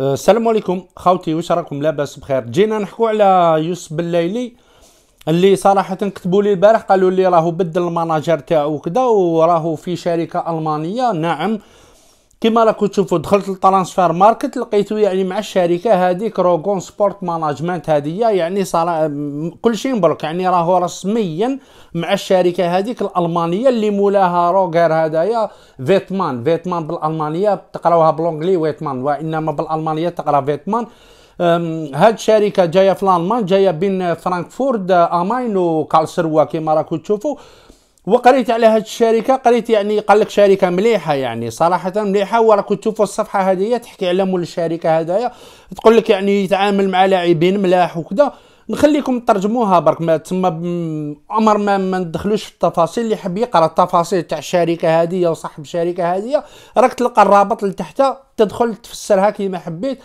أه، السلام عليكم خاوتي واش راكم لاباس بخير جينا نحكو على يوسف الليلي اللي صراحه كتبوا لي البارح قالوا لي راهو بدل المناجر تاعو وكذا وراهو في شركه المانيه نعم كما راكم تشوفوا دخلت للترانسفير ماركت لقيتو يعني مع الشركه هذيك روغون سبورت ماناجمنت هذه يعني صار كل شيء مبروك يعني راهو رسميا مع الشركه هذيك الالمانيه اللي مولاها روغر هذايا فيتمان فيتمان بالالمانيه تقراوها بلونغلي ويتمان وانما بالالمانيه تقرا فيتمان هاد الشركه جايه في الالمان جايه بين فرانكفورت اماين وكالسروا كما راكم تشوفوا وقريت على هذه الشركه قريت يعني قال لك شركه مليحه يعني صراحه مليحه وراه كنت تشوف الصفحه هذه تحكي على مول الشركه هذايا تقول لك يعني يتعامل مع لاعبين ملاح وكذا نخليكم ترجموها برك ما تما عمر ما, ما ندخلوش في التفاصيل اللي حب يقرا التفاصيل تاع الشركه هذه وصاحب الشركه هذه راك تلقى الرابط لتحت تدخل تفسرها كيما حبيت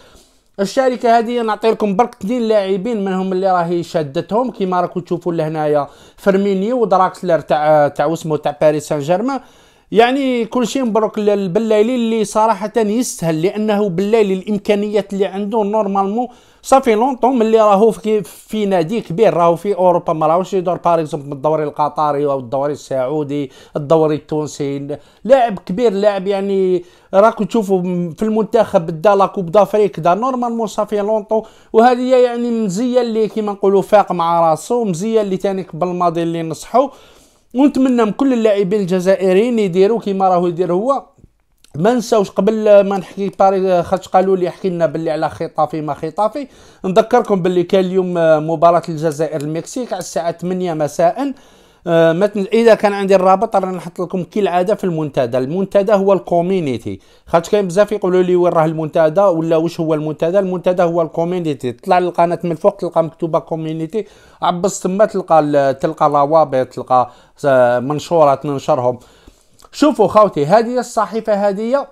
الشركه هذه نعطي لكم برك اثنين لاعبين منهم اللي راهي شادتهم كيما راكم تشوفوا لهنايا فيرمينيو ودراكسلر تاع تاع اسمه تاع باريس سان جيرمان يعني كل شيء مبروك للبلايلي اللي صراحه يستهل لانه بلايلي الامكانيات اللي عنده نورمالمون صافي لونطون ملي راهو في, في نادي كبير راهو في اوروبا ما راهوش يدور باغ بالدوري الدوري القطري او الدوري السعودي الدوري التونسي لاعب كبير لاعب يعني راكم تشوفوا في المنتخب دا لا كوب دافريك دا نورمالمون صافي لونطون وهذه يعني مزيه اللي كيما نقولوا فاق مع راسو مزيه اللي تانيك بالماضي اللي نصحوا ونتمنى من كل اللاعبين الجزائريين يديروا كيما راهو يدير هو ما نساوش قبل ما نحكي باري خرج قالوا لي حكي لنا باللي على خطافي ما خطافي نذكركم باللي كان اليوم آه، مباراه الجزائر المكسيك على الساعه 8 مساء آه، مثلا اذا كان عندي الرابط راني نحط لكم كالعاده في المنتدى المنتدى هو الكوميونيتي خاطر كاين بزاف يقولوا لي وين راه المنتدى ولا واش هو المنتدى المنتدى هو الكوميونيتي طلع للقناه من الفوق تلقى مكتوبه كوميونيتي عبص تما تلقى تلقى روابط تلقى آه، منشورات ننشرهم شوفوا خوتي هذه الصحيفة هذه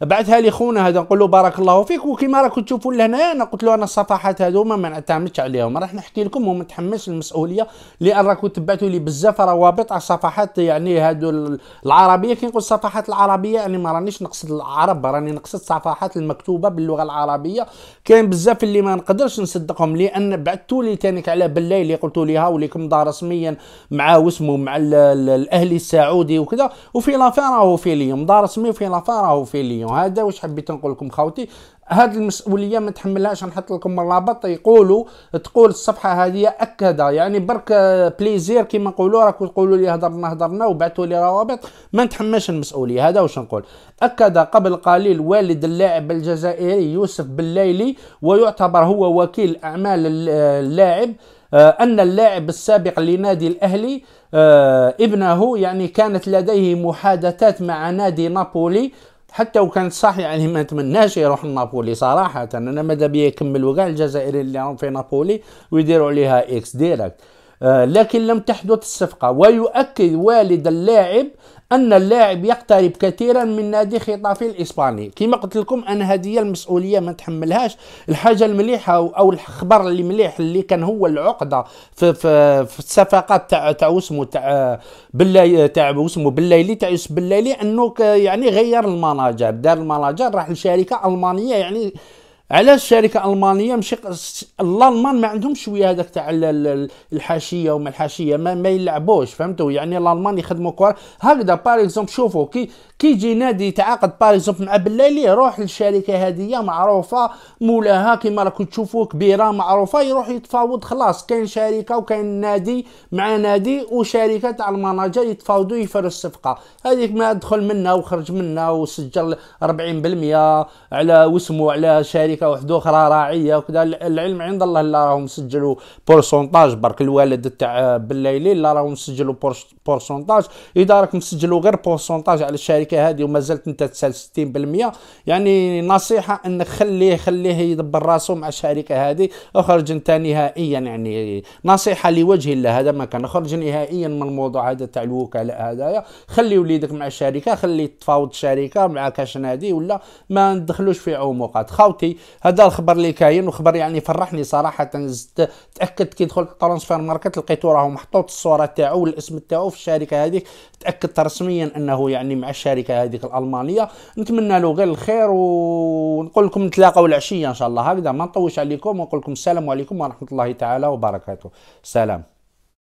بعثها لي خونا هذا نقول له بارك الله فيك وكما راكم تشوفوا لهنا انا قلت له انا الصفحات هذو ما نعتمدش عليهم راح نحكي لكم وما نتحملش المسؤوليه لان راكم تبعتوا لي بزاف روابط على الصفحات يعني هذو العربيه كي نقول الصفحات العربيه يعني ما رانيش نقصد العرب راني نقصد الصفحات المكتوبه باللغه العربيه كاين بزاف اللي ما نقدرش نصدقهم لان بعثتوا لي تانيك على بالله اللي قلتوا لي وليكم دار رسميا مع واسمه مع الاهلي السعودي وكذا وفي لافان راهو في اليوم دار رسمي وفي لافان راهو في اليوم هذا واش حبيت نقول لكم خاوتي هاد المسؤوليه ما تحملهاش نحط لكم الرابط يقولوا تقول الصفحه هذه اكد يعني برك بليزير كيما نقولوا راكم تقولوا لي هضرنا هضرنا وبعثوا لي روابط ما نتحملش المسؤوليه هذا واش نقول اكد قبل قليل والد اللاعب الجزائري يوسف بالليلي ويعتبر هو وكيل اعمال اللاعب آه، أن اللاعب السابق لنادي الأهلي آه، ابنه يعني كانت لديه محادثات مع نادي نابولي حتى وكان صح يعني ما نتمناش يروح لنابولي صراحه انا ماذا بيا يكملوا كاع الجزائريين اللي راهم في نابولي ويديروا عليها اكس ديريكت آه، لكن لم تحدث الصفقة ويؤكد والد اللاعب أن اللاعب يقترب كثيرا من نادي خطافي الإسباني كما قلت لكم أنا هذه المسؤولية ما نتحملهاش الحاجة المليحة أو الخبر اللي مليح اللي كان هو العقدة في, في, في الصفقات تاع تاع وسمو تاع تاع وسمو بالليلي تاع يوسف بالليلي أنه يعني غير المناجر دار المناجر راح لشركة ألمانية يعني علاش الشركه المانيه مشي الالمان ما عندهم شويه هذاك تاع الحاشيه وما الحاشيه ما, ما يلعبوش فهمتوا يعني الالمان يخدموا كوار هكذا باغ اكزومبل شوفوا كي كي يجي نادي يتعاقد باغ اكزومبل مع بلالي روح للشركه هذه معروفه مولاها كيما راكم تشوفوا كبيره معروفه يروح يتفاوض خلاص كاين شركه وكاين نادي مع نادي وشركه تاع المناجر يتفاوضوا يفروا الصفقه هذيك ما دخل منها وخرج منها وسجل 40% على واسمه على شركه شركه وحدو اخرى راعيه وكذا العلم عند الله لا راهم سجلوا بورسونتاج برك الوالد تاع آه، بالليلي لا راهم سجلوا بورسونتاج اذا راك مسجلوا غير بورسونتاج على الشركه هذه ومازالت انت تسال 60% يعني نصيحه انك خليه خليه يدبر راسه مع الشركه هذه اخرج انت نهائيا يعني نصيحه لوجه الله هذا ما كان اخرج نهائيا من الموضوع هذا تاع الوكلاء هذايا خلي وليدك مع الشركه خلي تفاوض الشركه مع كاش نادي ولا ما ندخلوش في عمقات خاوتي هذا الخبر اللي كاين وخبر يعني فرحني صراحه تاكدت كي دخلت ترانسفير ماركت لقيتو راهو محطوط الصوره تاعو والاسم تاعو في الشركه هذيك تاكدت رسميا انه يعني مع الشركه هذيك الالمانيه نتمنى له غير الخير ونقول لكم نتلاقاو العشيه ان شاء الله هكذا ما نطوش عليكم ونقول لكم السلام عليكم ورحمه الله تعالى وبركاته سلام